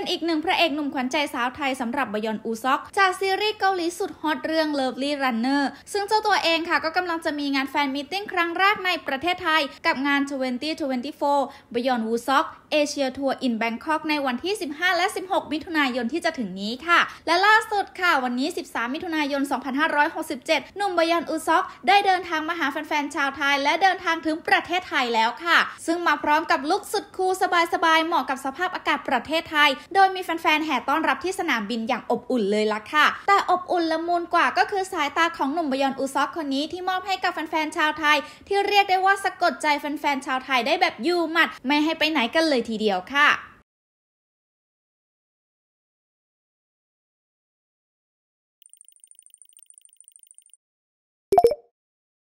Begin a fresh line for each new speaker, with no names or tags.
เป็นอีกหนึ่งพระเอกหนุ่มขวัญใจสาวไทยสำหรับบยอนอูซอก จากซีรีส์เกาหลีสุดฮอตเรื่อง Lovely Runner ซึ่งเจ้าตัวเองค่ะก็กำลังจะมีงานแฟนมิทติ้งครั้งแรกในประเทศไทย กับงาน 2024บยอนอูซอกเอเชียทัวร์อินแบงคอกในวันที่ 15 และ 16 มิถุนายนที่จะถึงนี้ค่ะ และล่าสุดค่ะวันนี้ 13 มิถุนายน 2567 หนุ่มบยอนอูซอกได้เดินทางมาหาแฟนๆชาวไทย และเดินทางถึงประเทศไทยแล้วค่ะ ซึ่งมาพร้อมกับลุคสุดคูลสบายๆเหมาะกับสภาพอากาศประเทศไทยโดยมีแฟนๆ แห่ต้อนรับที่สนามบินอย่างอบอุ่นเลยล่ะค่ะ แต่อบอุ่นละมุนกว่าก็คือสายตาของหนุ่มบยอนอุซอกคนนี้ที่มอบให้กับแฟนๆ ชาวไทย ที่เรียกได้ว่าสะกดใจแฟนๆ ชาวไทยได้แบบยูมัด ไม่ให้ไปไหนกันเลยทีเดียวค่ะ